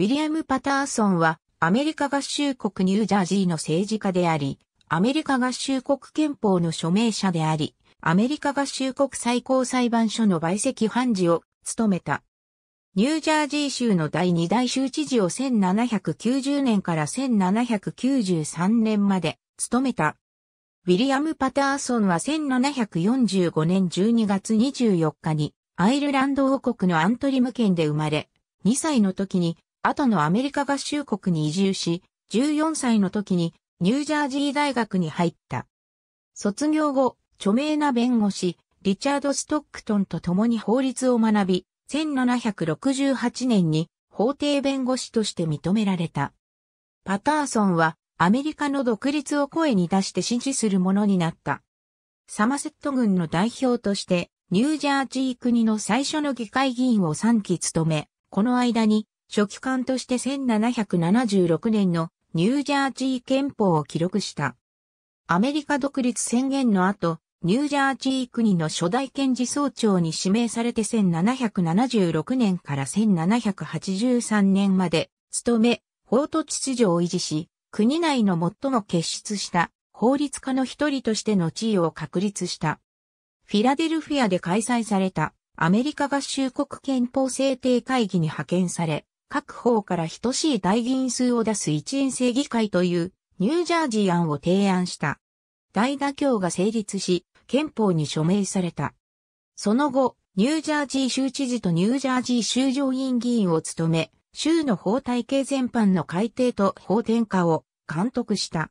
ウィリアム・パターソンは、アメリカ合衆国ニュージャージーの政治家であり、アメリカ合衆国憲法の署名者であり、アメリカ合衆国最高裁判所の陪席判事を務めた。ニュージャージー州の第二大州知事を1790年から1793年まで務めた。ウィリアム・パターソンは1745年12月24日にアイルランド王国のアントリム県で生まれ、2歳の時に後のアメリカ合衆国に移住し、14歳の時にニュージャージー大学に入った。卒業後、著名な弁護士、リチャード・ストックトンと共に法律を学び、1768年に法廷弁護士として認められた。パターソンはアメリカの独立を声に出して支持するものになった。サマセット軍の代表としてニュージャージー国の最初の議会議員を3期務め、この間に書記官として1776年のニュージャージー憲法を記録した。アメリカ独立宣言の後、ニュージャージー国の初代検事総長に指名されて1776年から1783年まで務め、法と秩序を維持し、国内の最も傑出した法律家の一人としての地位を確立した。フィラデルフィアで開催されたアメリカ合衆国憲法制定会議に派遣され、各方から等しい大議員数を出す一円制議会というニュージャージー案を提案した。大妥協が成立し、憲法に署名された。その後、ニュージャージー州知事とニュージャージー州上院議員を務め、州の法体系全般の改定と法転化を監督した。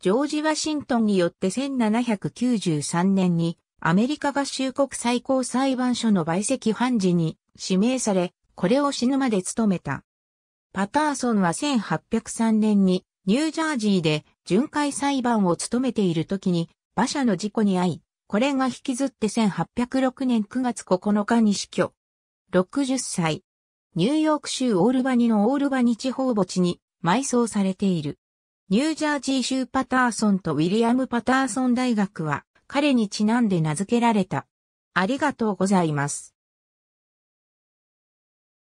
ジョージ・ワシントンによって1793年にアメリカ合衆国最高裁判所の売席判事に指名され、これを死ぬまで務めた。パターソンは1803年にニュージャージーで巡回裁判を務めている時に馬車の事故に遭い、これが引きずって1806年9月9日に死去。60歳。ニューヨーク州オールバニのオールバニ地方墓地に埋葬されている。ニュージャージー州パターソンとウィリアム・パターソン大学は彼にちなんで名付けられた。ありがとうございます。